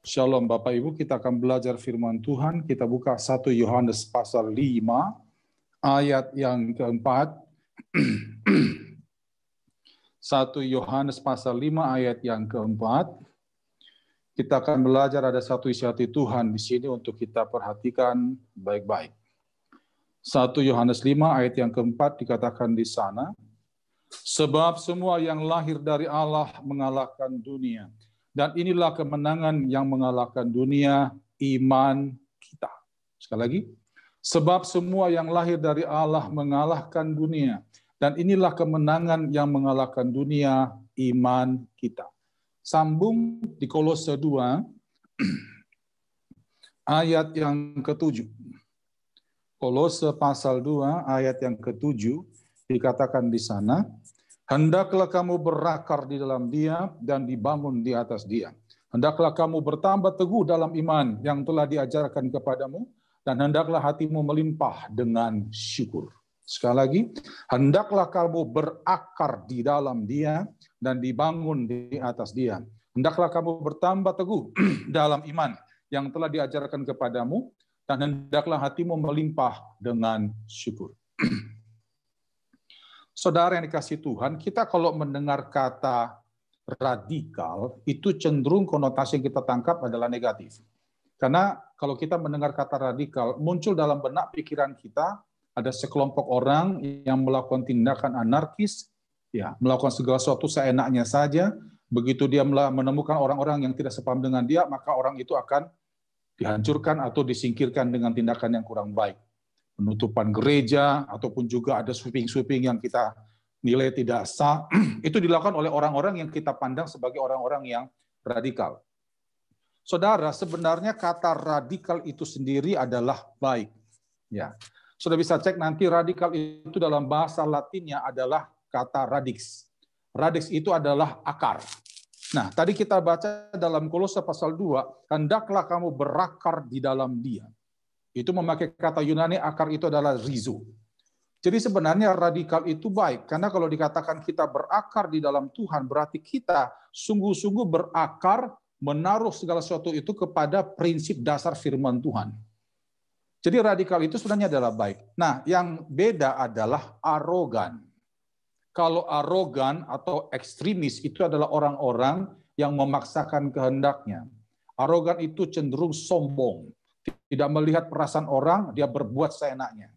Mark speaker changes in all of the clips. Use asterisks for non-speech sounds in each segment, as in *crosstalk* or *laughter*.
Speaker 1: Shalom Bapak Ibu, kita akan belajar firman Tuhan. Kita buka 1 Yohanes pasal 5 ayat yang keempat. 1 *clears throat* Yohanes pasal 5 ayat yang keempat. Kita akan belajar ada satu isyati Tuhan di sini untuk kita perhatikan baik-baik. 1 Yohanes 5 ayat yang keempat dikatakan di sana, sebab semua yang lahir dari Allah mengalahkan dunia. Dan inilah kemenangan yang mengalahkan dunia, iman kita. Sekali lagi, sebab semua yang lahir dari Allah mengalahkan dunia. Dan inilah kemenangan yang mengalahkan dunia, iman kita. Sambung di Kolose 2, *clears throat* ayat yang ketujuh. Kolose pasal 2 ayat yang ke-7 dikatakan di sana, hendaklah kamu berakar di dalam dia dan dibangun di atas dia. Hendaklah kamu bertambah teguh dalam iman yang telah diajarkan kepadamu dan hendaklah hatimu melimpah dengan syukur. Sekali lagi, hendaklah kamu berakar di dalam dia dan dibangun di atas dia. Hendaklah kamu bertambah teguh *clears throat* dalam iman yang telah diajarkan kepadamu dan hendaklah hatimu melimpah dengan syukur. *clears throat* Saudara yang dikasih Tuhan, kita kalau mendengar kata radikal, itu cenderung konotasi yang kita tangkap adalah negatif. Karena kalau kita mendengar kata radikal, muncul dalam benak pikiran kita ada sekelompok orang yang melakukan tindakan anarkis, ya melakukan segala sesuatu seenaknya saja. Begitu dia menemukan orang-orang yang tidak sepaham dengan dia, maka orang itu akan dihancurkan atau disingkirkan dengan tindakan yang kurang baik. Penutupan gereja ataupun juga ada sweeping-sweeping yang kita nilai tidak sah, *clears throat* itu dilakukan oleh orang-orang yang kita pandang sebagai orang-orang yang radikal. Saudara, sebenarnya kata radikal itu sendiri adalah baik. Ya. Sudah bisa cek nanti radikal itu dalam bahasa Latinnya adalah kata radix. Radix itu adalah akar. Nah, tadi kita baca dalam Kolose pasal 2, hendaklah kamu berakar di dalam dia. Itu memakai kata Yunani, akar itu adalah rizu Jadi sebenarnya radikal itu baik, karena kalau dikatakan kita berakar di dalam Tuhan, berarti kita sungguh-sungguh berakar, menaruh segala sesuatu itu kepada prinsip dasar firman Tuhan. Jadi radikal itu sebenarnya adalah baik. Nah, yang beda adalah arogan kalau arogan atau ekstremis itu adalah orang-orang yang memaksakan kehendaknya. Arogan itu cenderung sombong, tidak melihat perasaan orang, dia berbuat seenaknya.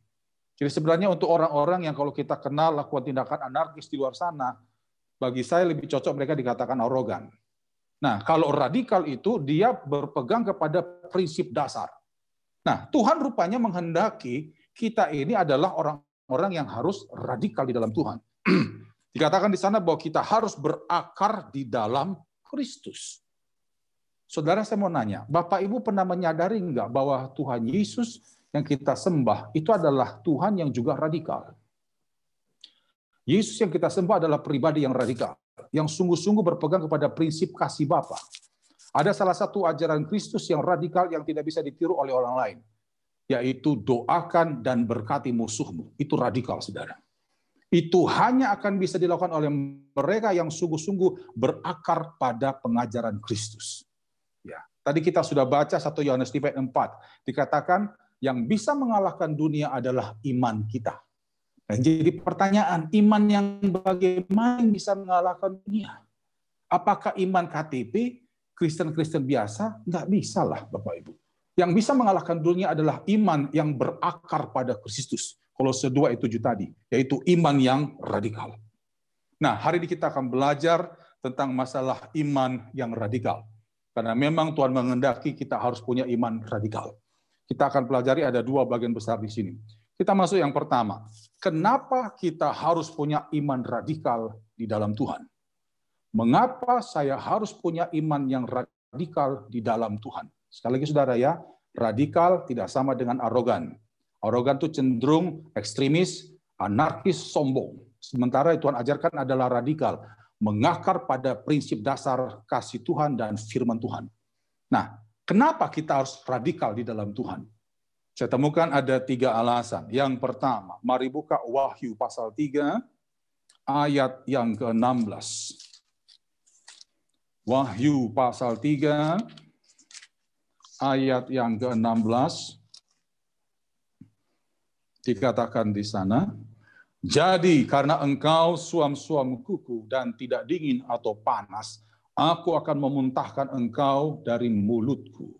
Speaker 1: Jadi sebenarnya untuk orang-orang yang kalau kita kenal lakukan tindakan anarkis di luar sana, bagi saya lebih cocok mereka dikatakan arogan. Nah, kalau radikal itu dia berpegang kepada prinsip dasar. Nah, Tuhan rupanya menghendaki kita ini adalah orang-orang yang harus radikal di dalam Tuhan. *clears throat* Dikatakan di sana bahwa kita harus berakar di dalam Kristus. Saudara saya mau nanya, Bapak Ibu pernah menyadari enggak bahwa Tuhan Yesus yang kita sembah itu adalah Tuhan yang juga radikal. Yesus yang kita sembah adalah pribadi yang radikal, yang sungguh-sungguh berpegang kepada prinsip kasih Bapa. Ada salah satu ajaran Kristus yang radikal yang tidak bisa ditiru oleh orang lain, yaitu doakan dan berkati musuhmu. Itu radikal, saudara. Itu hanya akan bisa dilakukan oleh mereka yang sungguh-sungguh berakar pada pengajaran Kristus. Ya, tadi kita sudah baca satu Yohanes 4 dikatakan yang bisa mengalahkan dunia adalah iman kita. Dan nah, jadi pertanyaan, iman yang bagaimana yang bisa mengalahkan dunia? Apakah iman KTP, Kristen-Kristen biasa? Nggak bisa lah Bapak Ibu. Yang bisa mengalahkan dunia adalah iman yang berakar pada Kristus. Kolose 2 itu tadi, yaitu iman yang radikal. Nah, hari ini kita akan belajar tentang masalah iman yang radikal. Karena memang Tuhan mengendaki kita harus punya iman radikal. Kita akan pelajari ada dua bagian besar di sini. Kita masuk yang pertama. Kenapa kita harus punya iman radikal di dalam Tuhan? Mengapa saya harus punya iman yang radikal di dalam Tuhan? Sekali lagi saudara ya, radikal tidak sama dengan arogan. Arogan itu cenderung ekstremis, anarkis, sombong. Sementara itu Tuhan ajarkan adalah radikal, mengakar pada prinsip dasar kasih Tuhan dan firman Tuhan. Nah, kenapa kita harus radikal di dalam Tuhan? Saya temukan ada tiga alasan. Yang pertama, mari buka Wahyu pasal 3, ayat yang ke-16. Wahyu pasal 3, ayat yang ke-16 dikatakan di sana, jadi karena engkau suam-suam kuku dan tidak dingin atau panas, aku akan memuntahkan engkau dari mulutku.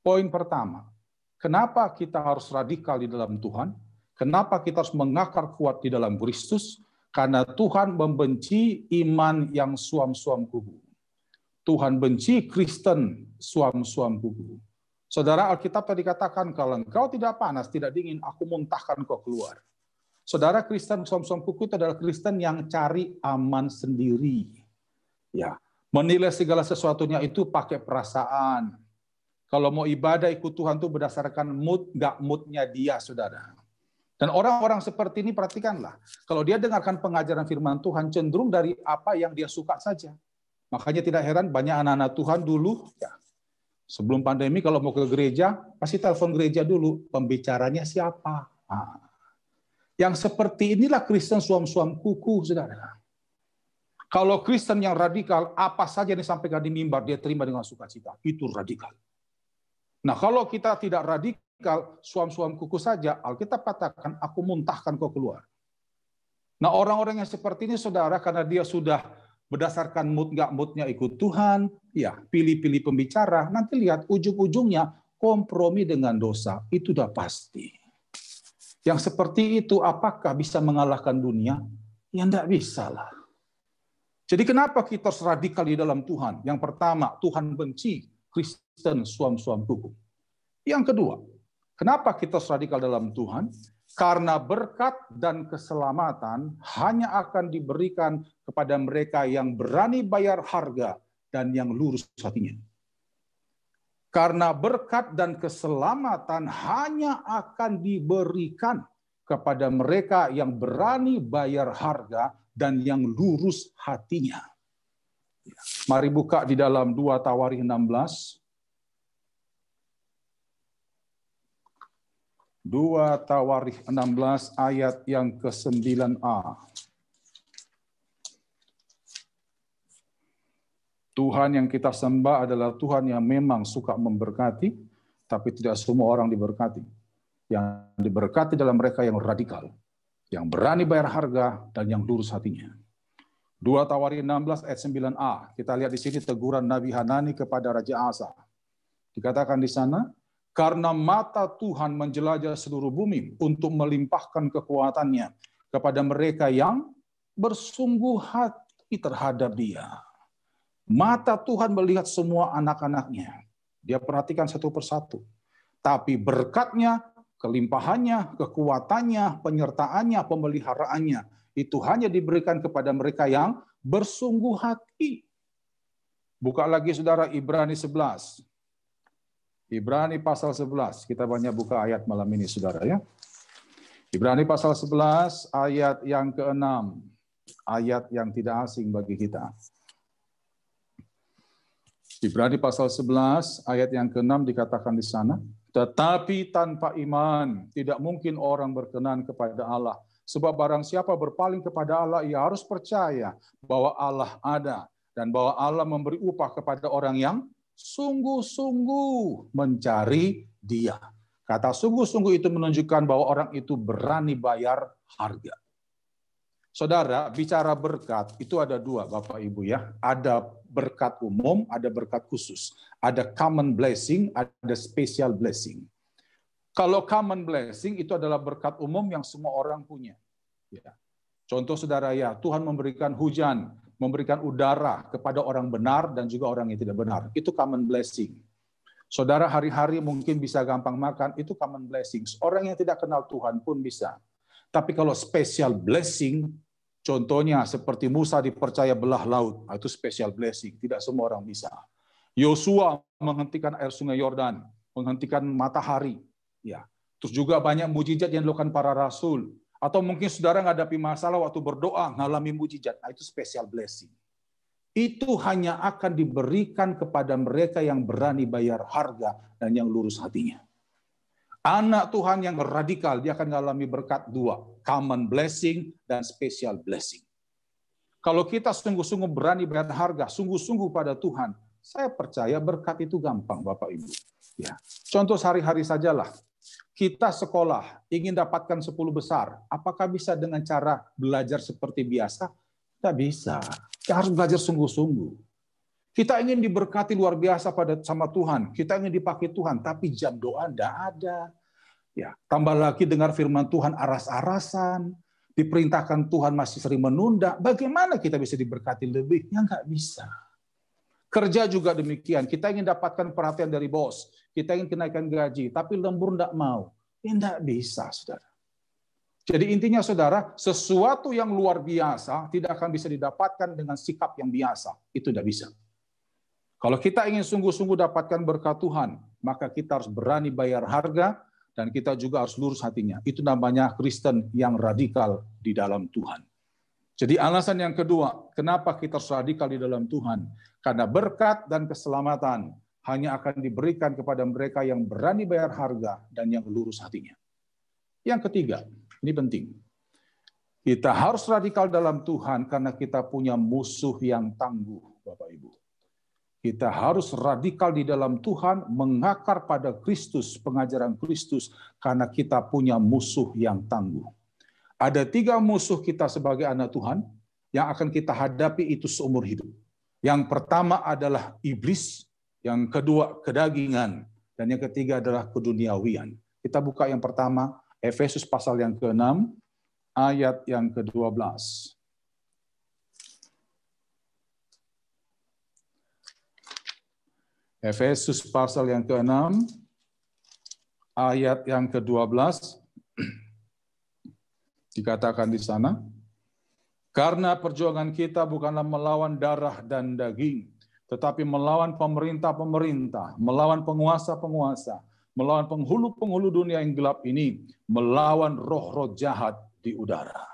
Speaker 1: Poin pertama, kenapa kita harus radikal di dalam Tuhan? Kenapa kita harus mengakar kuat di dalam Kristus? Karena Tuhan membenci iman yang suam-suam kuku. Tuhan benci Kristen suam-suam kuku. Saudara Alkitab tadi katakan kalau engkau tidak panas, tidak dingin, aku muntahkan kau keluar. Saudara Kristen som-som kuku itu adalah Kristen yang cari aman sendiri. Ya, menilai segala sesuatunya itu pakai perasaan. Kalau mau ibadah ikut Tuhan itu berdasarkan mood, gak moodnya dia, saudara. Dan orang-orang seperti ini perhatikanlah, kalau dia dengarkan pengajaran firman Tuhan cenderung dari apa yang dia suka saja. Makanya tidak heran banyak anak-anak Tuhan dulu ya, Sebelum pandemi kalau mau ke gereja, pasti telepon gereja dulu, pembicaranya siapa. Nah, yang seperti inilah Kristen suam-suam kuku, saudara. Kalau Kristen yang radikal, apa saja yang disampaikan di mimbar, dia terima dengan sukacita. Itu radikal. Nah kalau kita tidak radikal, suam-suam kuku saja, Alkitab katakan, aku muntahkan kau keluar. Nah orang-orang yang seperti ini, saudara, karena dia sudah berdasarkan mood nggak moodnya ikut Tuhan, ya pilih-pilih pembicara, nanti lihat ujung-ujungnya kompromi dengan dosa, itu udah pasti. Yang seperti itu apakah bisa mengalahkan dunia? Ya enggak bisa lah. Jadi kenapa kita harus radikal di dalam Tuhan? Yang pertama, Tuhan benci Kristen suam-suam tubuh. Yang kedua, kenapa kita harus radikal dalam Tuhan? karena berkat dan keselamatan hanya akan diberikan kepada mereka yang berani bayar harga dan yang lurus hatinya. Karena berkat dan keselamatan hanya akan diberikan kepada mereka yang berani bayar harga dan yang lurus hatinya. Mari buka di dalam 2 Tawari 16 2 Tawarikh 16 ayat yang ke-9a. Tuhan yang kita sembah adalah Tuhan yang memang suka memberkati, tapi tidak semua orang diberkati. Yang diberkati dalam mereka yang radikal, yang berani bayar harga, dan yang lurus hatinya. 2 Tawari 16 ayat 9a. Kita lihat di sini teguran Nabi Hanani kepada Raja Asa. Dikatakan di sana, karena mata Tuhan menjelajah seluruh bumi untuk melimpahkan kekuatannya kepada mereka yang bersungguh hati terhadap dia. Mata Tuhan melihat semua anak-anaknya. Dia perhatikan satu persatu. Tapi berkatnya, kelimpahannya, kekuatannya, penyertaannya, pemeliharaannya, itu hanya diberikan kepada mereka yang bersungguh hati. Buka lagi saudara Ibrani 11. Ibrani pasal 11. Kita banyak buka ayat malam ini, saudara ya. Ibrani pasal 11 ayat yang ke-6. Ayat yang tidak asing bagi kita. Ibrani pasal 11 ayat yang ke-6 dikatakan di sana, tetapi tanpa iman tidak mungkin orang berkenan kepada Allah. Sebab barang siapa berpaling kepada Allah, ia harus percaya bahwa Allah ada dan bahwa Allah memberi upah kepada orang yang sungguh-sungguh mencari dia. Kata sungguh-sungguh itu menunjukkan bahwa orang itu berani bayar harga. Saudara, bicara berkat itu ada dua Bapak Ibu ya. Ada berkat umum, ada berkat khusus. Ada common blessing, ada special blessing. Kalau common blessing itu adalah berkat umum yang semua orang punya. Ya. Contoh saudara ya, Tuhan memberikan hujan memberikan udara kepada orang benar dan juga orang yang tidak benar. Itu common blessing. Saudara hari-hari mungkin bisa gampang makan, itu common blessing Orang yang tidak kenal Tuhan pun bisa. Tapi kalau special blessing, contohnya seperti Musa dipercaya belah laut, ah, itu special blessing. Tidak semua orang bisa. Yosua menghentikan air sungai Yordan, menghentikan matahari. Ya. Terus juga banyak mujizat yang dilakukan para rasul. Atau mungkin saudara menghadapi masalah waktu berdoa, mengalami mujizat. Nah, itu special blessing. Itu hanya akan diberikan kepada mereka yang berani bayar harga dan yang lurus hatinya. Anak Tuhan yang radikal, dia akan mengalami berkat dua. Common blessing dan special blessing. Kalau kita sungguh-sungguh berani bayar harga, sungguh-sungguh pada Tuhan, saya percaya berkat itu gampang, Bapak Ibu. Ya. Contoh sehari-hari sajalah. Kita sekolah ingin dapatkan 10 besar, apakah bisa dengan cara belajar seperti biasa? Tidak bisa. Kita harus belajar sungguh-sungguh. Kita ingin diberkati luar biasa pada sama Tuhan. Kita ingin dipakai Tuhan, tapi jam doa tidak ada. Ya, tambah lagi dengar firman Tuhan aras-arasan, diperintahkan Tuhan masih sering menunda. Bagaimana kita bisa diberkati lebih? Ya nggak bisa. Kerja juga demikian. Kita ingin dapatkan perhatian dari bos kita ingin kenaikan gaji, tapi lembur tidak mau. Tidak ya, bisa, saudara. Jadi intinya saudara, sesuatu yang luar biasa tidak akan bisa didapatkan dengan sikap yang biasa. Itu tidak bisa. Kalau kita ingin sungguh-sungguh dapatkan berkat Tuhan, maka kita harus berani bayar harga dan kita juga harus lurus hatinya. Itu namanya Kristen yang radikal di dalam Tuhan. Jadi alasan yang kedua, kenapa kita harus radikal di dalam Tuhan? Karena berkat dan keselamatan hanya akan diberikan kepada mereka yang berani bayar harga dan yang lurus hatinya. Yang ketiga, ini penting. Kita harus radikal dalam Tuhan karena kita punya musuh yang tangguh, Bapak Ibu. Kita harus radikal di dalam Tuhan, mengakar pada Kristus, pengajaran Kristus, karena kita punya musuh yang tangguh. Ada tiga musuh kita sebagai anak Tuhan yang akan kita hadapi itu seumur hidup. Yang pertama adalah iblis, yang kedua kedagingan, dan yang ketiga adalah keduniawian. Kita buka yang pertama, Efesus pasal yang ke-6, ayat yang ke-12. Efesus pasal yang ke-6, ayat yang ke-12, *clears throat* dikatakan di sana, karena perjuangan kita bukanlah melawan darah dan daging, tetapi melawan pemerintah-pemerintah, melawan penguasa-penguasa, melawan penghulu-penghulu dunia yang gelap ini, melawan roh-roh jahat di udara.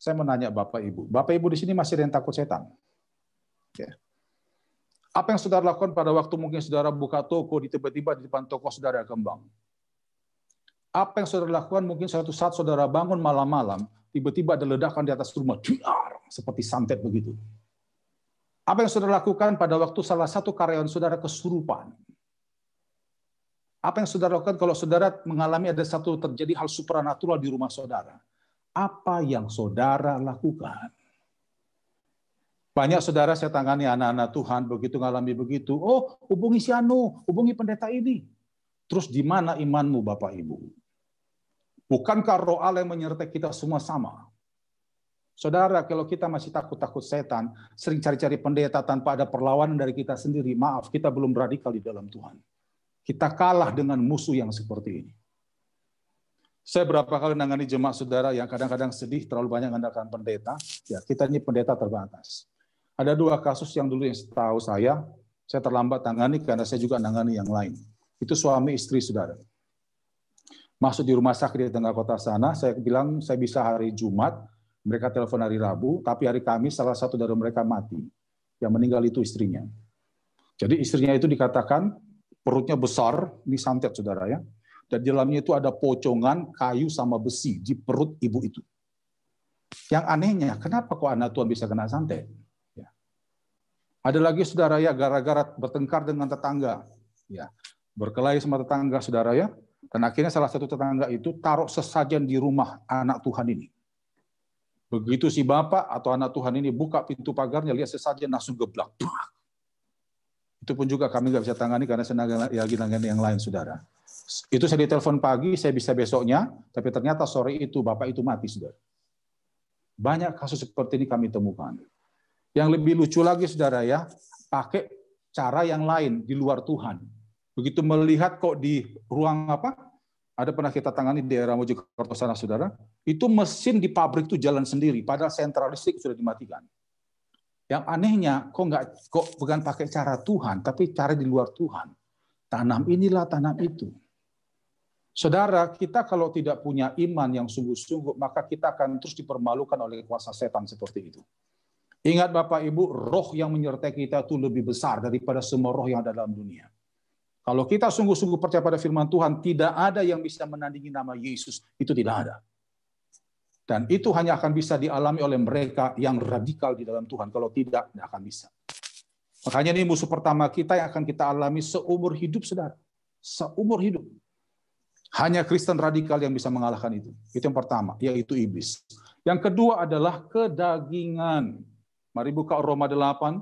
Speaker 1: Saya menanya Bapak Ibu, Bapak Ibu di sini masih ada yang takut setan? Ya. Apa yang saudara lakukan pada waktu mungkin saudara buka toko, di tiba-tiba di depan toko saudara kembang? Apa yang saudara lakukan mungkin suatu saat saudara bangun malam-malam, tiba-tiba ada ledakan di atas rumah, seperti santet begitu apa yang saudara lakukan pada waktu salah satu karyawan saudara kesurupan? Apa yang saudara lakukan kalau saudara mengalami ada satu terjadi hal supranatural di rumah saudara? Apa yang saudara lakukan? Banyak saudara saya tangani anak-anak Tuhan begitu mengalami begitu. Oh, hubungi si Anu, hubungi pendeta ini. Terus di mana imanmu Bapak Ibu? Bukankah roh Allah yang menyertai kita semua sama? Saudara, kalau kita masih takut-takut setan, sering cari-cari pendeta tanpa ada perlawanan dari kita sendiri, maaf, kita belum radikal di dalam Tuhan. Kita kalah dengan musuh yang seperti ini. Saya berapa kali menangani jemaat saudara yang kadang-kadang sedih terlalu banyak mengandalkan pendeta. Ya, kita ini pendeta terbatas. Ada dua kasus yang dulu yang tahu saya, saya terlambat tangani karena saya juga nangani yang lain. Itu suami istri saudara. Masuk di rumah sakit di tengah kota sana, saya bilang saya bisa hari Jumat, mereka telepon hari Rabu, tapi hari Kamis salah satu dari mereka mati. Yang meninggal itu istrinya. Jadi istrinya itu dikatakan perutnya besar, ini santet saudara ya, dan di dalamnya itu ada pocongan kayu sama besi di perut ibu itu. Yang anehnya, kenapa kok anak Tuhan bisa kena santet? Ya. Ada lagi saudara ya, gara-gara bertengkar dengan tetangga, ya berkelahi sama tetangga saudara ya, dan akhirnya salah satu tetangga itu taruh sesajen di rumah anak Tuhan ini. Begitu si bapak atau anak Tuhan ini buka pintu pagarnya, lihat sesajen langsung geblak. Itu pun juga kami nggak bisa tangani karena senang lagi tangani yang lain, saudara. Itu saya ditelepon pagi, saya bisa besoknya, tapi ternyata sore itu bapak itu mati, saudara. Banyak kasus seperti ini kami temukan. Yang lebih lucu lagi, saudara ya, pakai cara yang lain di luar Tuhan. Begitu melihat kok di ruang apa ada pernah kita tangani di daerah Mojokerto sana saudara, itu mesin di pabrik itu jalan sendiri, padahal sentral listrik sudah dimatikan. Yang anehnya, kok nggak kok bukan pakai cara Tuhan, tapi cara di luar Tuhan. Tanam inilah, tanam itu. Saudara, kita kalau tidak punya iman yang sungguh-sungguh, maka kita akan terus dipermalukan oleh kuasa setan seperti itu. Ingat Bapak Ibu, roh yang menyertai kita itu lebih besar daripada semua roh yang ada dalam dunia. Kalau kita sungguh-sungguh percaya pada firman Tuhan, tidak ada yang bisa menandingi nama Yesus. Itu tidak ada. Dan itu hanya akan bisa dialami oleh mereka yang radikal di dalam Tuhan. Kalau tidak, tidak akan bisa. Makanya ini musuh pertama kita yang akan kita alami seumur hidup, saudara. Seumur hidup. Hanya Kristen radikal yang bisa mengalahkan itu. Itu yang pertama, yaitu iblis. Yang kedua adalah kedagingan. Mari buka Roma 8,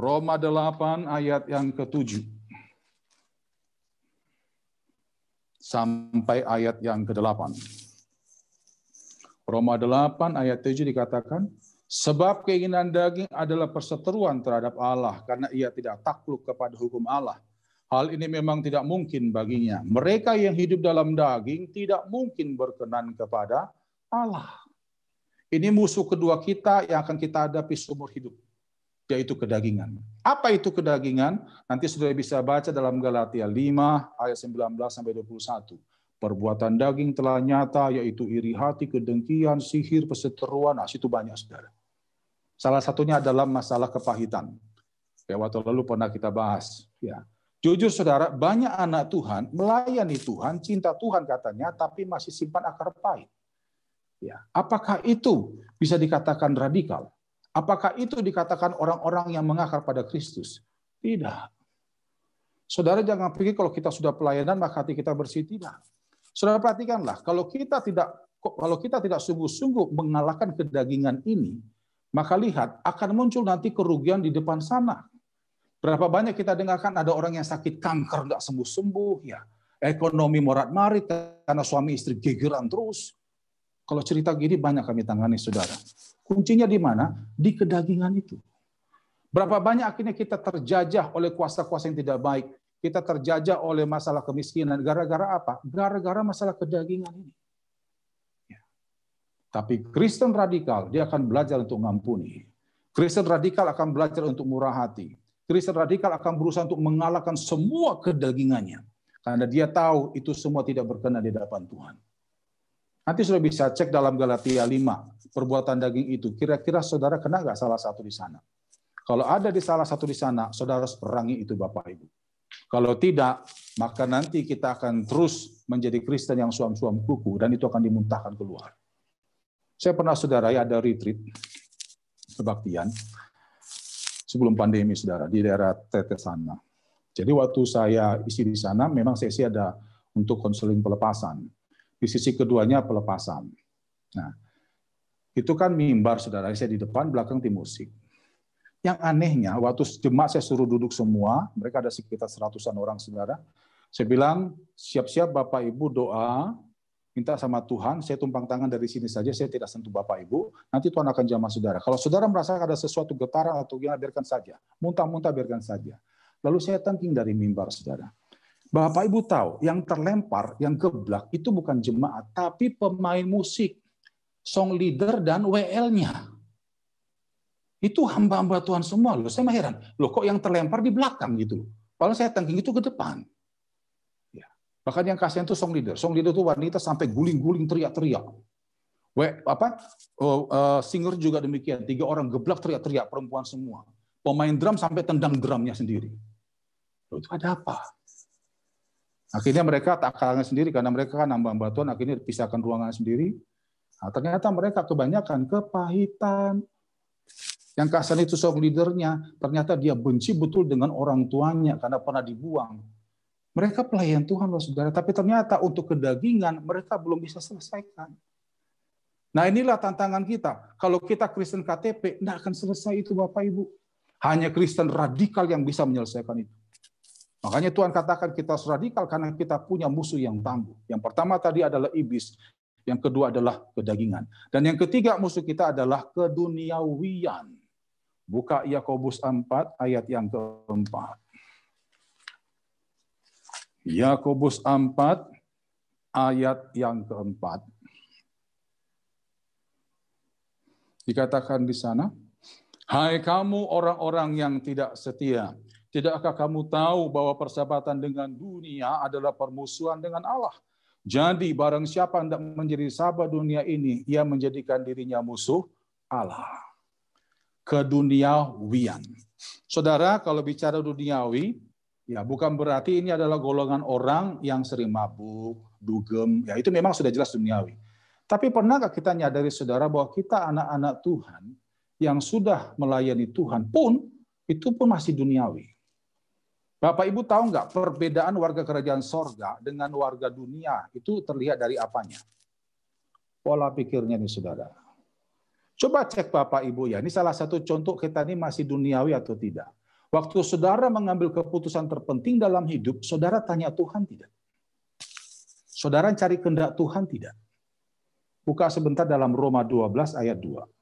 Speaker 1: Roma 8 ayat yang ke-7. Sampai ayat yang ke-8. Roma 8 ayat 7 dikatakan, Sebab keinginan daging adalah perseteruan terhadap Allah, karena ia tidak takluk kepada hukum Allah. Hal ini memang tidak mungkin baginya. Mereka yang hidup dalam daging tidak mungkin berkenan kepada Allah. Ini musuh kedua kita yang akan kita hadapi seumur hidup yaitu kedagingan. Apa itu kedagingan? Nanti sudah bisa baca dalam Galatia 5 ayat 19 sampai 21. Perbuatan daging telah nyata yaitu iri hati, kedengkian, sihir, perseteruan. Nah, situ banyak Saudara. Salah satunya adalah masalah kepahitan. Ya, waktu lalu pernah kita bahas, ya. Jujur Saudara, banyak anak Tuhan melayani Tuhan, cinta Tuhan katanya, tapi masih simpan akar pahit. Ya, apakah itu bisa dikatakan radikal? Apakah itu dikatakan orang-orang yang mengakar pada Kristus? Tidak. Saudara jangan pikir kalau kita sudah pelayanan maka hati kita bersih tidak. Saudara perhatikanlah kalau kita tidak kalau kita tidak sungguh-sungguh mengalahkan kedagingan ini, maka lihat akan muncul nanti kerugian di depan sana. Berapa banyak kita dengarkan ada orang yang sakit kanker nggak sembuh-sembuh ya. Ekonomi morat marit karena suami istri gegeran terus. Kalau cerita gini banyak kami tangani saudara. Kuncinya di mana? Di kedagingan itu. Berapa banyak akhirnya kita terjajah oleh kuasa-kuasa yang tidak baik. Kita terjajah oleh masalah kemiskinan. Gara-gara apa? Gara-gara masalah kedagingan ini. Ya. Tapi Kristen radikal, dia akan belajar untuk mengampuni. Kristen radikal akan belajar untuk murah hati. Kristen radikal akan berusaha untuk mengalahkan semua kedagingannya. Karena dia tahu itu semua tidak berkenan di hadapan Tuhan. Nanti sudah bisa cek dalam Galatia 5, perbuatan daging itu. Kira-kira saudara kena nggak salah satu di sana? Kalau ada di salah satu di sana, saudara harus perangi itu Bapak Ibu. Kalau tidak, maka nanti kita akan terus menjadi Kristen yang suam-suam kuku, dan itu akan dimuntahkan keluar. Saya pernah saudara ya ada retreat kebaktian sebelum pandemi saudara di daerah Tete sana. Jadi waktu saya isi di sana memang sesi ada untuk konseling pelepasan di sisi keduanya pelepasan. Nah, itu kan mimbar saudara saya di depan, belakang tim musik. Yang anehnya, waktu jemaat saya suruh duduk semua, mereka ada sekitar seratusan orang saudara. Saya bilang, siap-siap Bapak Ibu doa, minta sama Tuhan, saya tumpang tangan dari sini saja, saya tidak sentuh Bapak Ibu, nanti Tuhan akan jamah saudara. Kalau saudara merasa ada sesuatu getaran atau gimana, biarkan saja. Muntah-muntah biarkan saja. Lalu saya tangking dari mimbar saudara. Bapak Ibu tahu, yang terlempar, yang geblak itu bukan jemaat, tapi pemain musik, song leader dan WL-nya. Itu hamba-hamba Tuhan semua loh. Saya heran, loh kok yang terlempar di belakang gitu. Padahal saya tangking itu ke depan. Ya. Bahkan yang kasihan itu song leader. Song leader itu wanita sampai guling-guling teriak-teriak. apa oh, uh, singer juga demikian. Tiga orang geblak teriak-teriak perempuan semua. Pemain drum sampai tendang drumnya sendiri. Loh, itu ada apa? Akhirnya mereka tak kalangan sendiri karena mereka kan nambah batuan, akhirnya dipisahkan ruangan sendiri. Nah, ternyata mereka kebanyakan kepahitan. Yang kasar itu song leadernya, ternyata dia benci betul dengan orang tuanya karena pernah dibuang. Mereka pelayan Tuhan, loh saudara. Tapi ternyata untuk kedagingan mereka belum bisa selesaikan. Nah inilah tantangan kita. Kalau kita Kristen KTP, tidak akan selesai itu Bapak Ibu. Hanya Kristen radikal yang bisa menyelesaikan itu. Makanya Tuhan katakan kita radikal karena kita punya musuh yang tangguh. Yang pertama tadi adalah iblis, yang kedua adalah kedagingan, dan yang ketiga musuh kita adalah keduniawian. Buka Yakobus 4 ayat yang keempat. Yakobus 4 ayat yang keempat. Dikatakan di sana, Hai kamu orang-orang yang tidak setia, Tidakkah kamu tahu bahwa persahabatan dengan dunia adalah permusuhan dengan Allah? Jadi barang siapa hendak menjadi sahabat dunia ini, ia menjadikan dirinya musuh Allah. Keduniawian. Saudara, kalau bicara duniawi, ya bukan berarti ini adalah golongan orang yang sering mabuk, dugem, ya itu memang sudah jelas duniawi. Tapi pernahkah kita nyadari saudara bahwa kita anak-anak Tuhan yang sudah melayani Tuhan pun itu pun masih duniawi. Bapak Ibu tahu nggak perbedaan warga kerajaan sorga dengan warga dunia itu terlihat dari apanya? Pola pikirnya nih saudara. Coba cek Bapak Ibu ya, ini salah satu contoh kita ini masih duniawi atau tidak. Waktu saudara mengambil keputusan terpenting dalam hidup, saudara tanya Tuhan tidak? Saudara cari kendak Tuhan tidak? Buka sebentar dalam Roma 12 ayat 2.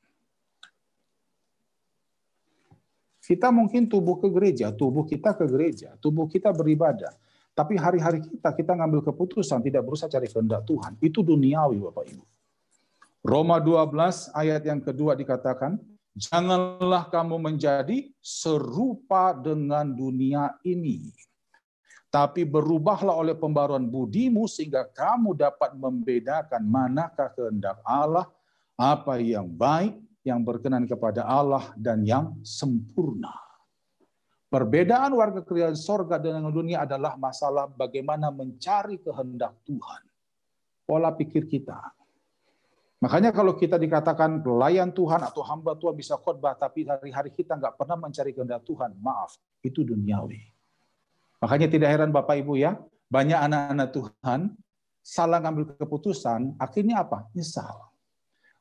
Speaker 1: Kita mungkin tubuh ke gereja, tubuh kita ke gereja, tubuh kita beribadah. Tapi hari-hari kita, kita ngambil keputusan, tidak berusaha cari kehendak Tuhan. Itu duniawi Bapak Ibu. Roma 12 ayat yang kedua dikatakan, Janganlah kamu menjadi serupa dengan dunia ini. Tapi berubahlah oleh pembaruan budimu sehingga kamu dapat membedakan manakah kehendak Allah, apa yang baik, yang berkenan kepada Allah dan yang sempurna. Perbedaan warga kerajaan sorga dengan dunia adalah masalah bagaimana mencari kehendak Tuhan. Pola pikir kita. Makanya kalau kita dikatakan pelayan Tuhan atau hamba Tuhan bisa khotbah, tapi hari-hari kita nggak pernah mencari kehendak Tuhan. Maaf, itu duniawi. Makanya tidak heran Bapak Ibu ya, banyak anak-anak Tuhan salah ngambil keputusan, akhirnya apa? Nyesal.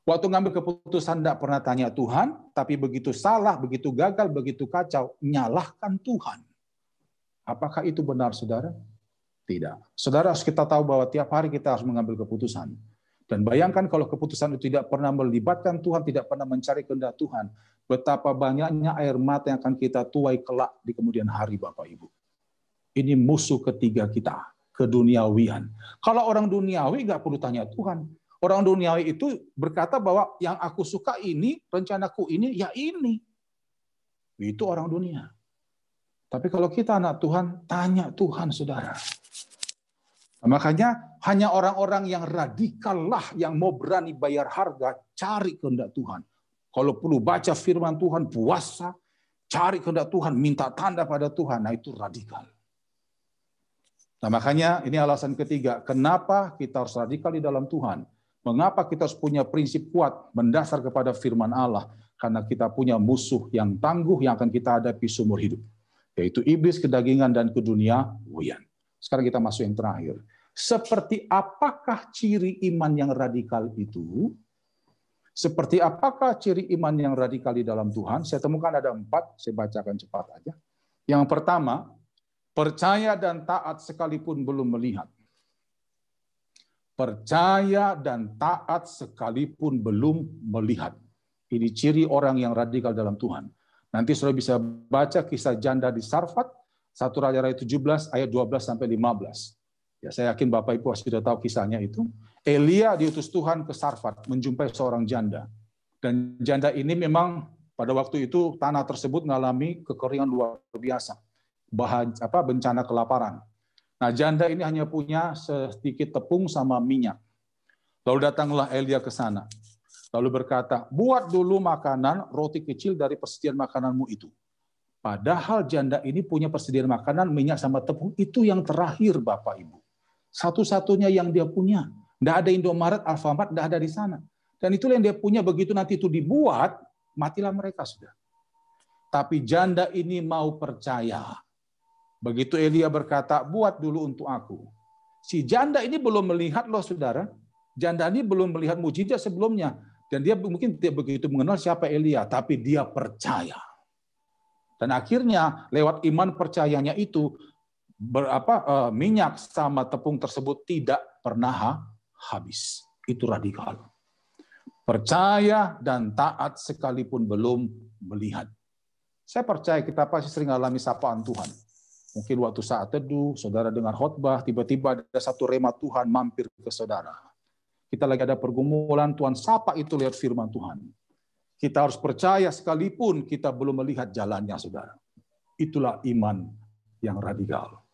Speaker 1: Waktu ngambil keputusan tidak pernah tanya Tuhan, tapi begitu salah, begitu gagal, begitu kacau, nyalahkan Tuhan. Apakah itu benar, saudara? Tidak. Saudara harus kita tahu bahwa tiap hari kita harus mengambil keputusan. Dan bayangkan kalau keputusan itu tidak pernah melibatkan Tuhan, tidak pernah mencari kehendak Tuhan, betapa banyaknya air mata yang akan kita tuai kelak di kemudian hari, Bapak Ibu. Ini musuh ketiga kita, keduniawian. Kalau orang duniawi nggak perlu tanya Tuhan, Orang duniawi itu berkata bahwa yang aku suka ini, rencanaku ini, ya ini. Itu orang dunia. Tapi kalau kita anak Tuhan, tanya Tuhan, saudara. Nah, makanya hanya orang-orang yang radikal lah yang mau berani bayar harga cari kehendak Tuhan. Kalau perlu baca firman Tuhan, puasa, cari kehendak Tuhan, minta tanda pada Tuhan. Nah itu radikal. Nah makanya ini alasan ketiga, kenapa kita harus radikal di dalam Tuhan. Mengapa kita harus punya prinsip kuat mendasar kepada firman Allah? Karena kita punya musuh yang tangguh yang akan kita hadapi seumur hidup, yaitu iblis, kedagingan, dan ke keduniawian. Sekarang kita masuk yang terakhir. Seperti apakah ciri iman yang radikal itu? Seperti apakah ciri iman yang radikal di dalam Tuhan? Saya temukan ada empat, saya bacakan cepat aja. Yang pertama, percaya dan taat sekalipun belum melihat percaya dan taat sekalipun belum melihat. Ini ciri orang yang radikal dalam Tuhan. Nanti sudah bisa baca kisah janda di Sarfat, 1 raja tujuh 17 ayat 12 sampai 15. Ya, saya yakin Bapak Ibu sudah tahu kisahnya itu. Elia diutus Tuhan ke Sarfat menjumpai seorang janda. Dan janda ini memang pada waktu itu tanah tersebut mengalami kekeringan luar biasa. Bahan apa bencana kelaparan. Nah, janda ini hanya punya sedikit tepung sama minyak. Lalu datanglah Elia ke sana. Lalu berkata, buat dulu makanan roti kecil dari persediaan makananmu itu. Padahal janda ini punya persediaan makanan, minyak sama tepung. Itu yang terakhir Bapak Ibu. Satu-satunya yang dia punya. Tidak ada Indomaret, Alfamart, tidak ada di sana. Dan itulah yang dia punya. Begitu nanti itu dibuat, matilah mereka sudah. Tapi janda ini mau percaya Begitu Elia berkata, buat dulu untuk aku. Si janda ini belum melihat loh saudara. Janda ini belum melihat mujizat sebelumnya. Dan dia mungkin tidak begitu mengenal siapa Elia. Tapi dia percaya. Dan akhirnya lewat iman percayanya itu, berapa e, minyak sama tepung tersebut tidak pernah habis. Itu radikal. Percaya dan taat sekalipun belum melihat. Saya percaya kita pasti sering alami sapaan Tuhan Mungkin waktu saat teduh, saudara dengar khotbah, tiba-tiba ada satu rema Tuhan mampir ke saudara. Kita lagi ada pergumulan, Tuhan sapa itu lihat firman Tuhan. Kita harus percaya sekalipun kita belum melihat jalannya, saudara. Itulah iman yang radikal.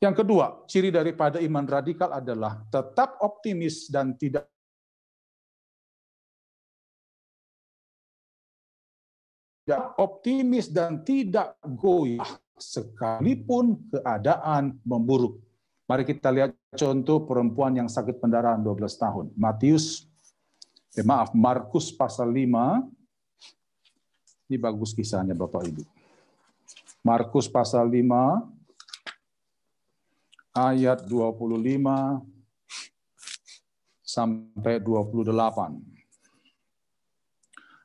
Speaker 1: Yang kedua, ciri daripada iman radikal adalah tetap optimis dan tidak tidak optimis dan tidak goyah sekalipun keadaan memburuk. Mari kita lihat contoh perempuan yang sakit pendarahan 12 tahun. Matius, eh, maaf, Markus pasal 5. Ini bagus kisahnya Bapak Ibu. Markus pasal 5 ayat 25 sampai 28.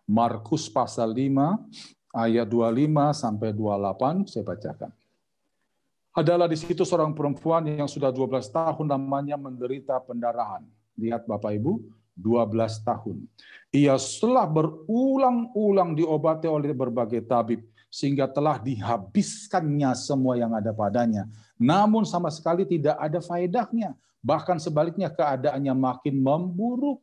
Speaker 1: Markus pasal 5 ayat 25 sampai 28 saya bacakan. Adalah di situ seorang perempuan yang sudah 12 tahun namanya menderita pendarahan. Lihat Bapak Ibu, 12 tahun. Ia setelah berulang-ulang diobati oleh berbagai tabib sehingga telah dihabiskannya semua yang ada padanya. Namun sama sekali tidak ada faedahnya. Bahkan sebaliknya keadaannya makin memburuk.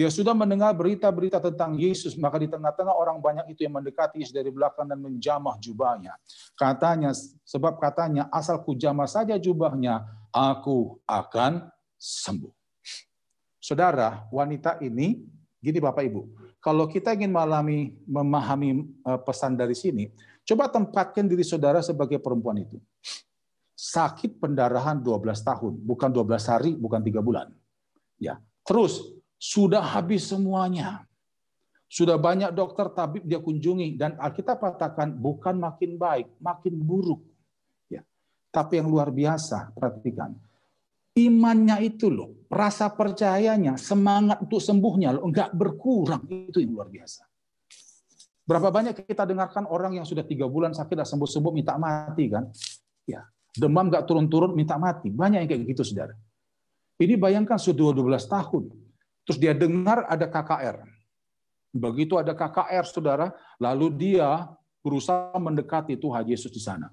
Speaker 1: Dia sudah mendengar berita-berita tentang Yesus, maka di tengah-tengah orang banyak itu yang mendekati Yesus dari belakang dan menjamah jubahnya. Katanya, sebab katanya, asal ku jamah saja jubahnya, aku akan sembuh. Saudara, wanita ini, gini Bapak Ibu, kalau kita ingin mengalami, memahami eh, pesan dari sini, coba tempatkan diri saudara sebagai perempuan itu. Sakit pendarahan 12 tahun, bukan 12 hari, bukan tiga bulan. Ya, Terus sudah habis semuanya. Sudah banyak dokter tabib dia kunjungi dan Alkitab katakan bukan makin baik, makin buruk. Ya. Tapi yang luar biasa, perhatikan. Imannya itu loh, rasa percayanya, semangat untuk sembuhnya loh, enggak berkurang. Itu yang luar biasa. Berapa banyak kita dengarkan orang yang sudah tiga bulan sakit dan sembuh-sembuh minta mati kan? Ya, demam gak turun-turun minta mati. Banyak yang kayak gitu, saudara. Ini bayangkan sudah 12 tahun. Terus dia dengar ada KKR. Begitu ada KKR, saudara, lalu dia berusaha mendekati Tuhan Yesus di sana.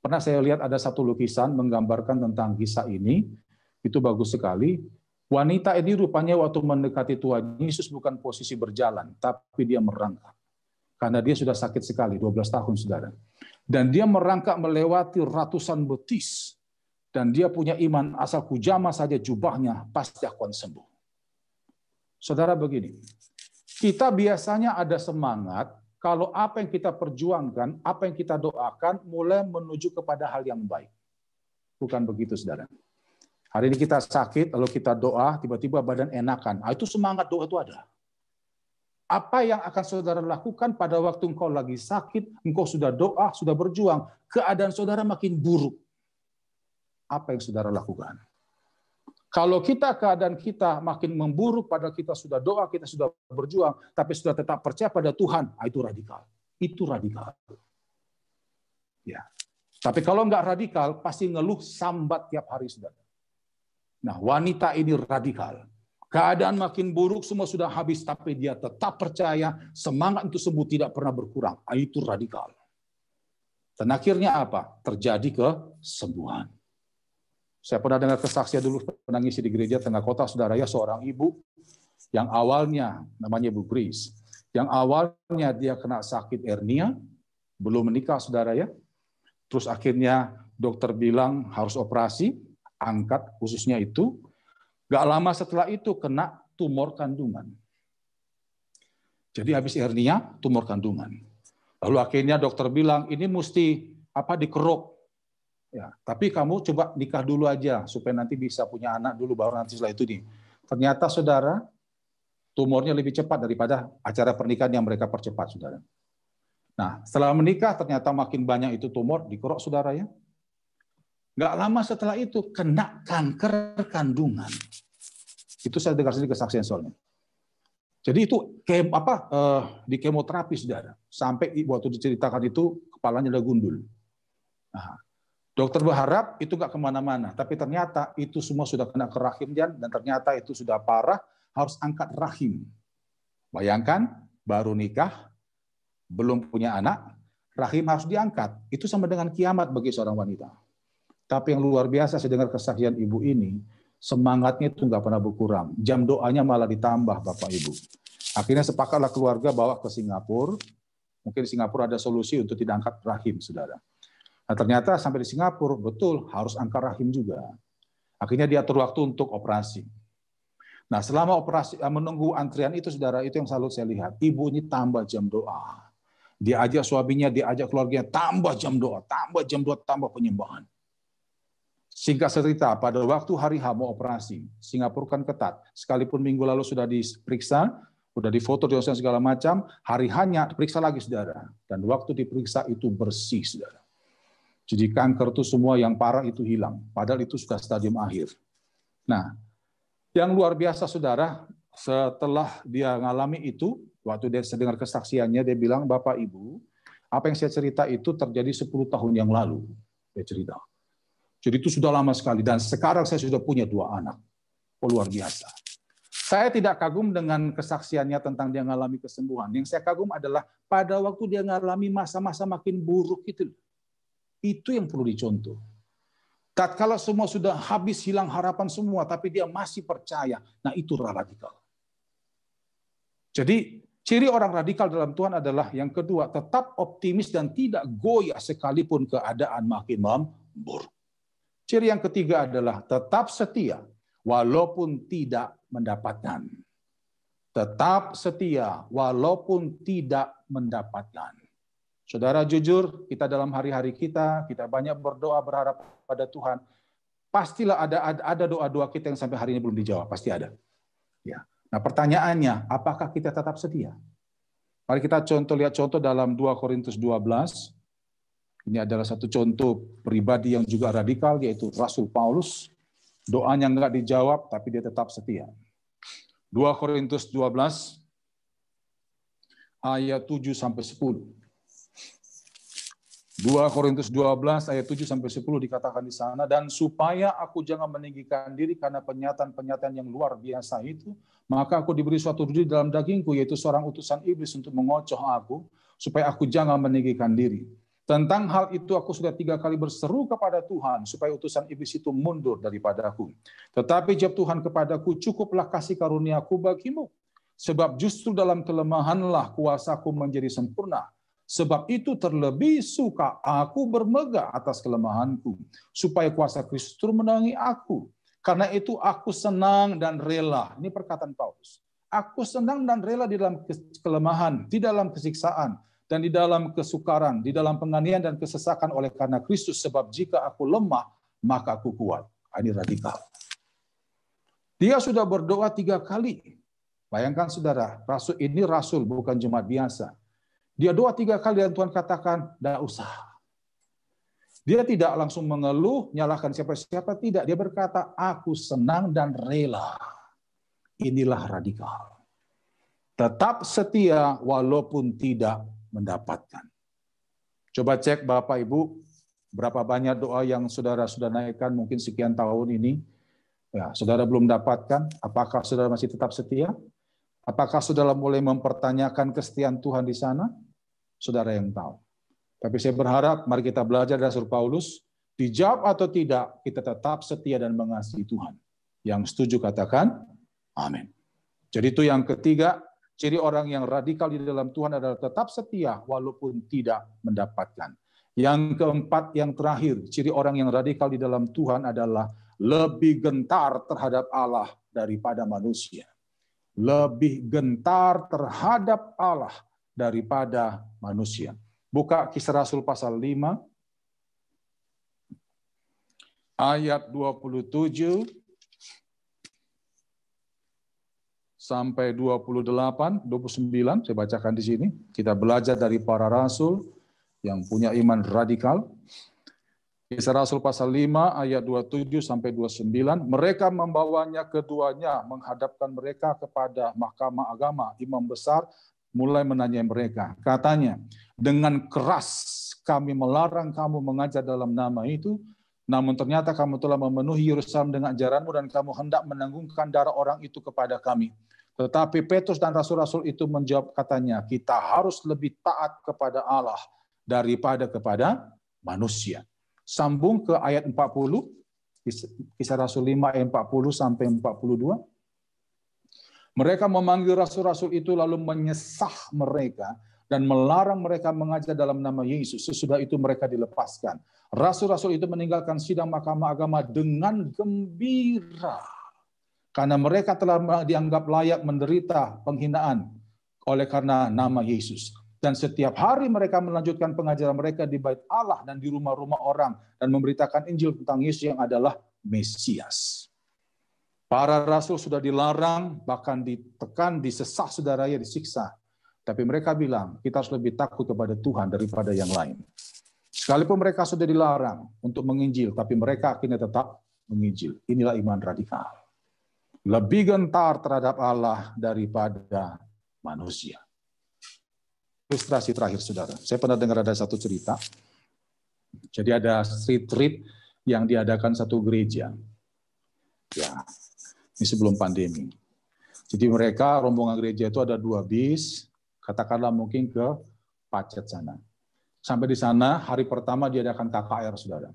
Speaker 1: Pernah saya lihat ada satu lukisan menggambarkan tentang kisah ini. Itu bagus sekali. Wanita ini rupanya waktu mendekati Tuhan Yesus bukan posisi berjalan, tapi dia merangkak. Karena dia sudah sakit sekali, 12 tahun saudara. Dan dia merangkak melewati ratusan betis. Dan dia punya iman asal kujama saja jubahnya, pasti akan sembuh. Saudara begini, kita biasanya ada semangat kalau apa yang kita perjuangkan, apa yang kita doakan mulai menuju kepada hal yang baik. Bukan begitu, saudara. Hari ini kita sakit, lalu kita doa, tiba-tiba badan enakan. Nah, itu semangat doa itu ada. Apa yang akan saudara lakukan pada waktu engkau lagi sakit, engkau sudah doa, sudah berjuang, keadaan saudara makin buruk. Apa yang saudara lakukan? Kalau kita keadaan kita makin memburuk, padahal kita sudah doa, kita sudah berjuang, tapi sudah tetap percaya pada Tuhan, ah, itu radikal. Itu radikal. Ya. Tapi kalau nggak radikal, pasti ngeluh sambat tiap hari, sudah. Nah, wanita ini radikal. Keadaan makin buruk, semua sudah habis, tapi dia tetap percaya, semangat untuk sembuh tidak pernah berkurang. Ah, itu radikal. Dan akhirnya apa? Terjadi kesembuhan. Saya pernah dengar kesaksian dulu pernah ngisi di gereja tengah kota saudara ya seorang ibu yang awalnya namanya Ibu Grace, yang awalnya dia kena sakit hernia, belum menikah saudara ya. Terus akhirnya dokter bilang harus operasi, angkat khususnya itu. Gak lama setelah itu kena tumor kandungan. Jadi habis hernia, tumor kandungan. Lalu akhirnya dokter bilang ini mesti apa dikeruk Ya, tapi kamu coba nikah dulu aja supaya nanti bisa punya anak dulu baru nanti setelah itu nih. Ternyata saudara tumornya lebih cepat daripada acara pernikahan yang mereka percepat, saudara. Nah, setelah menikah ternyata makin banyak itu tumor di dikerok saudara ya. Gak lama setelah itu kena kanker kandungan. Itu saya dengar sendiri kesaksian soalnya. Jadi itu kem, apa eh, di kemoterapi saudara sampai waktu diceritakan itu kepalanya udah gundul. Nah, Dokter berharap itu nggak kemana-mana, tapi ternyata itu semua sudah kena ke rahim dan ternyata itu sudah parah, harus angkat rahim. Bayangkan, baru nikah, belum punya anak, rahim harus diangkat. Itu sama dengan kiamat bagi seorang wanita. Tapi yang luar biasa saya dengar kesaksian ibu ini, semangatnya itu nggak pernah berkurang. Jam doanya malah ditambah, Bapak Ibu. Akhirnya sepakatlah keluarga bawa ke Singapura. Mungkin di Singapura ada solusi untuk tidak angkat rahim, saudara. Nah ternyata sampai di Singapura betul harus angkat rahim juga. Akhirnya dia waktu untuk operasi. Nah selama operasi eh, menunggu antrian itu saudara itu yang selalu saya lihat. Ibu ini tambah jam doa. Dia ajak suaminya, dia ajak keluarganya, tambah jam doa, tambah jam doa, tambah penyembahan. Singkat cerita, pada waktu hari H mau operasi, Singapura kan ketat. Sekalipun minggu lalu sudah diperiksa, sudah difoto, diosnya segala macam, hari hanya diperiksa lagi, saudara. Dan waktu diperiksa itu bersih, saudara. Jadi kanker itu semua yang parah itu hilang, padahal itu sudah stadium akhir. Nah, yang luar biasa saudara, setelah dia mengalami itu, waktu dia sedengar kesaksiannya, dia bilang, Bapak Ibu, apa yang saya cerita itu terjadi 10 tahun yang lalu. Dia cerita. Jadi itu sudah lama sekali. Dan sekarang saya sudah punya dua anak. Oh, luar biasa. Saya tidak kagum dengan kesaksiannya tentang dia mengalami kesembuhan. Yang saya kagum adalah pada waktu dia mengalami masa-masa makin buruk itu. Itu yang perlu dicontoh. Tatkala semua sudah habis hilang harapan semua, tapi dia masih percaya. Nah itu radikal. Jadi ciri orang radikal dalam Tuhan adalah yang kedua, tetap optimis dan tidak goyah sekalipun keadaan makin memburuk. Ciri yang ketiga adalah tetap setia walaupun tidak mendapatkan. Tetap setia walaupun tidak mendapatkan. Saudara jujur, kita dalam hari-hari kita, kita banyak berdoa berharap pada Tuhan. Pastilah ada ada doa-doa kita yang sampai hari ini belum dijawab, pasti ada. Ya. Nah, pertanyaannya, apakah kita tetap setia? Mari kita contoh lihat contoh dalam 2 Korintus 12. Ini adalah satu contoh pribadi yang juga radikal yaitu Rasul Paulus. Doanya enggak dijawab tapi dia tetap setia. 2 Korintus 12 ayat 7 sampai 10. 2 Korintus 12 ayat 7 sampai 10 dikatakan di sana dan supaya aku jangan meninggikan diri karena penyataan-penyataan yang luar biasa itu, maka aku diberi suatu diri dalam dagingku yaitu seorang utusan iblis untuk mengocoh aku supaya aku jangan meninggikan diri. Tentang hal itu aku sudah tiga kali berseru kepada Tuhan supaya utusan iblis itu mundur daripadaku. Tetapi jawab Tuhan kepadaku, cukuplah kasih karuniaku bagimu. Sebab justru dalam kelemahanlah kuasaku menjadi sempurna. Sebab itu terlebih suka aku bermegah atas kelemahanku, supaya kuasa Kristus turun aku. Karena itu aku senang dan rela. Ini perkataan Paulus. Aku senang dan rela di dalam kelemahan, di dalam kesiksaan, dan di dalam kesukaran, di dalam penganiayaan dan kesesakan oleh karena Kristus. Sebab jika aku lemah, maka aku kuat. Ah, ini radikal. Dia sudah berdoa tiga kali. Bayangkan saudara, rasul ini rasul bukan jemaat biasa dia doa tiga kali dan Tuhan katakan, tidak usah. Dia tidak langsung mengeluh, nyalahkan siapa-siapa, tidak. Dia berkata, aku senang dan rela. Inilah radikal. Tetap setia walaupun tidak mendapatkan. Coba cek Bapak Ibu, berapa banyak doa yang saudara sudah naikkan mungkin sekian tahun ini. Ya, saudara belum dapatkan, apakah saudara masih tetap setia? Apakah saudara mulai mempertanyakan kesetiaan Tuhan di sana? saudara yang tahu. Tapi saya berharap mari kita belajar dari Rasul Paulus, dijawab atau tidak, kita tetap setia dan mengasihi Tuhan. Yang setuju katakan, amin. Jadi itu yang ketiga, ciri orang yang radikal di dalam Tuhan adalah tetap setia walaupun tidak mendapatkan. Yang keempat, yang terakhir, ciri orang yang radikal di dalam Tuhan adalah lebih gentar terhadap Allah daripada manusia. Lebih gentar terhadap Allah daripada manusia. Buka kisah Rasul pasal 5, ayat 27 sampai 28, 29, saya bacakan di sini. Kita belajar dari para rasul yang punya iman radikal. Kisah Rasul pasal 5 ayat 27 sampai 29, mereka membawanya keduanya menghadapkan mereka kepada mahkamah agama, imam besar mulai menanyai mereka. Katanya, dengan keras kami melarang kamu mengajar dalam nama itu, namun ternyata kamu telah memenuhi Yerusalem dengan ajaranmu dan kamu hendak menanggungkan darah orang itu kepada kami. Tetapi Petrus dan rasul-rasul itu menjawab katanya, kita harus lebih taat kepada Allah daripada kepada manusia. Sambung ke ayat 40, kisah Rasul 5 ayat 40 sampai 42. Mereka memanggil rasul-rasul itu lalu menyesah mereka dan melarang mereka mengajar dalam nama Yesus. Sesudah itu mereka dilepaskan. Rasul-rasul itu meninggalkan sidang mahkamah agama dengan gembira. Karena mereka telah dianggap layak menderita penghinaan oleh karena nama Yesus. Dan setiap hari mereka melanjutkan pengajaran mereka di bait Allah dan di rumah-rumah orang dan memberitakan Injil tentang Yesus yang adalah Mesias. Para rasul sudah dilarang, bahkan ditekan, disesak ya disiksa. Tapi mereka bilang, kita harus lebih takut kepada Tuhan daripada yang lain. Sekalipun mereka sudah dilarang untuk menginjil, tapi mereka akhirnya tetap menginjil. Inilah iman radikal. Lebih gentar terhadap Allah daripada manusia. Ilustrasi terakhir, saudara. Saya pernah dengar ada satu cerita. Jadi ada street trip yang diadakan satu gereja. Ya, ini sebelum pandemi. Jadi mereka rombongan gereja itu ada dua bis, katakanlah mungkin ke Pacet sana. Sampai di sana hari pertama diadakan KKR saudara.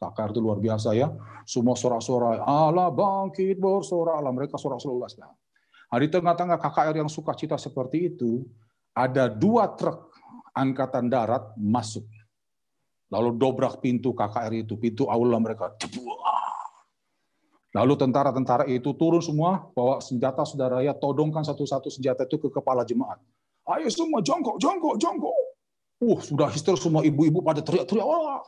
Speaker 1: KKR itu luar biasa ya. Semua sorak-sorai, Allah bangkit bersorak, Allah mereka sorak-sorak ulas. Nah, hari tengah-tengah KKR yang suka cita seperti itu, ada dua truk angkatan darat masuk. Lalu dobrak pintu KKR itu, pintu aula mereka. Lalu tentara-tentara itu turun semua, bawa senjata saudara ya, todongkan satu-satu senjata itu ke kepala jemaat. Ayo semua jongkok, jongkok, jongkok. Uh, sudah histeri semua ibu-ibu pada teriak-teriak. Wah.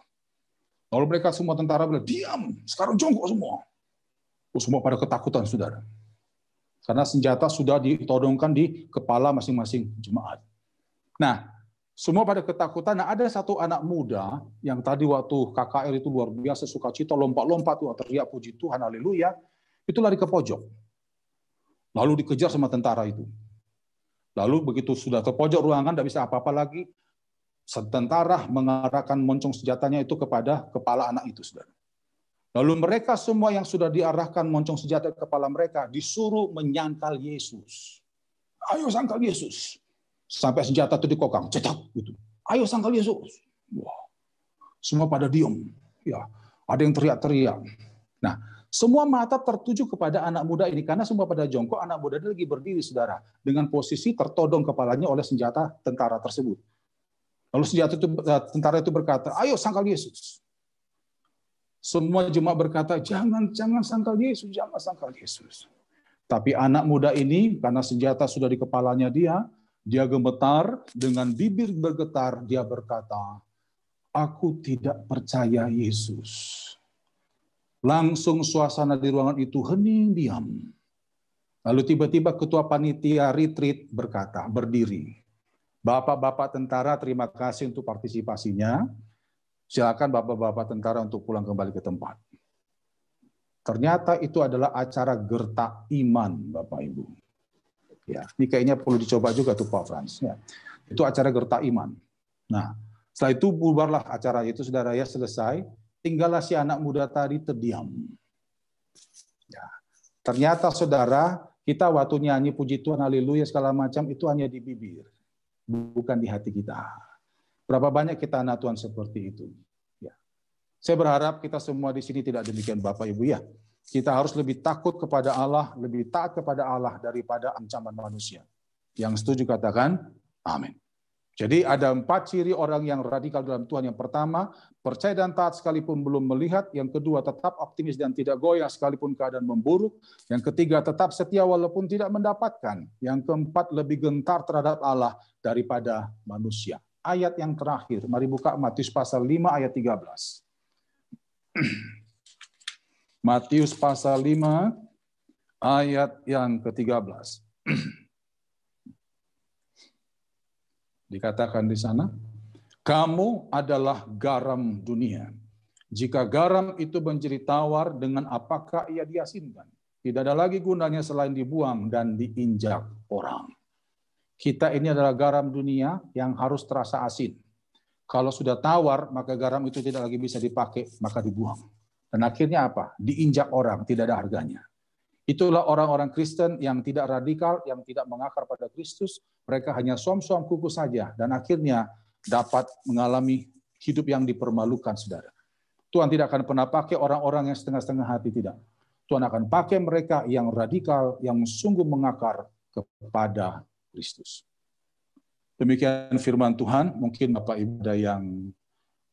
Speaker 1: Lalu mereka semua tentara bilang, diam, sekarang jongkok semua. Uh, semua pada ketakutan, saudara. Karena senjata sudah ditodongkan di kepala masing-masing jemaat. Nah, semua pada ketakutan. Nah, ada satu anak muda yang tadi waktu KKR itu luar biasa suka cita, lompat-lompat, wah teriak puji Tuhan, haleluya. Itu lari ke pojok. Lalu dikejar sama tentara itu. Lalu begitu sudah ke pojok ruangan, tidak bisa apa-apa lagi, tentara mengarahkan moncong senjatanya itu kepada kepala anak itu, saudara. Lalu mereka semua yang sudah diarahkan moncong senjata ke kepala mereka disuruh menyangkal Yesus. Ayo sangkal Yesus. Sampai senjata itu dikokang, cetak gitu. Ayo sangkal Yesus. Wah. Semua pada diom. Ya, ada yang teriak-teriak. Nah, semua mata tertuju kepada anak muda ini karena semua pada jongkok anak muda ini lagi berdiri saudara dengan posisi tertodong kepalanya oleh senjata tentara tersebut. Lalu senjata itu eh, tentara itu berkata, "Ayo sangkal Yesus." Semua jemaat berkata, "Jangan, jangan sangkal Yesus, jangan sangkal Yesus." Tapi anak muda ini karena senjata sudah di kepalanya dia, dia gemetar, dengan bibir bergetar dia berkata, Aku tidak percaya Yesus. Langsung suasana di ruangan itu hening diam. Lalu tiba-tiba ketua panitia retreat berkata, berdiri. Bapak-bapak tentara terima kasih untuk partisipasinya. Silakan bapak-bapak tentara untuk pulang kembali ke tempat. Ternyata itu adalah acara gertak iman, Bapak Ibu. Ya, ini kayaknya perlu dicoba juga tuh Pak Frans. Ya. Itu acara Gerta Iman. Nah, setelah itu bubarlah acara itu, saudara ya selesai. Tinggallah si anak muda tadi terdiam. Ya. Ternyata saudara, kita waktu nyanyi puji Tuhan, haleluya, segala macam, itu hanya di bibir. Bukan di hati kita. Berapa banyak kita anak Tuhan seperti itu. Ya. Saya berharap kita semua di sini tidak demikian Bapak Ibu ya kita harus lebih takut kepada Allah, lebih taat kepada Allah daripada ancaman manusia. Yang setuju katakan, amin. Jadi ada empat ciri orang yang radikal dalam Tuhan. Yang pertama, percaya dan taat sekalipun belum melihat. Yang kedua, tetap optimis dan tidak goyah sekalipun keadaan memburuk. Yang ketiga, tetap setia walaupun tidak mendapatkan. Yang keempat, lebih gentar terhadap Allah daripada manusia. Ayat yang terakhir, mari buka Matius pasal 5 ayat 13. *clears throat* Matius pasal 5 ayat yang ke-13. Dikatakan di sana, kamu adalah garam dunia. Jika garam itu menjadi tawar, dengan apakah ia diasinkan? Tidak ada lagi gunanya selain dibuang dan diinjak orang. Kita ini adalah garam dunia yang harus terasa asin. Kalau sudah tawar, maka garam itu tidak lagi bisa dipakai, maka dibuang. Dan akhirnya apa? Diinjak orang, tidak ada harganya. Itulah orang-orang Kristen yang tidak radikal, yang tidak mengakar pada Kristus. Mereka hanya som-som kuku saja. Dan akhirnya dapat mengalami hidup yang dipermalukan, saudara. Tuhan tidak akan pernah pakai orang-orang yang setengah-setengah hati, tidak. Tuhan akan pakai mereka yang radikal, yang sungguh mengakar kepada Kristus. Demikian firman Tuhan. Mungkin Bapak Ibu ada yang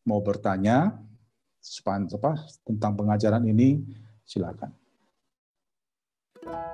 Speaker 1: mau bertanya sepan, apa, tentang pengajaran ini silakan. Thank you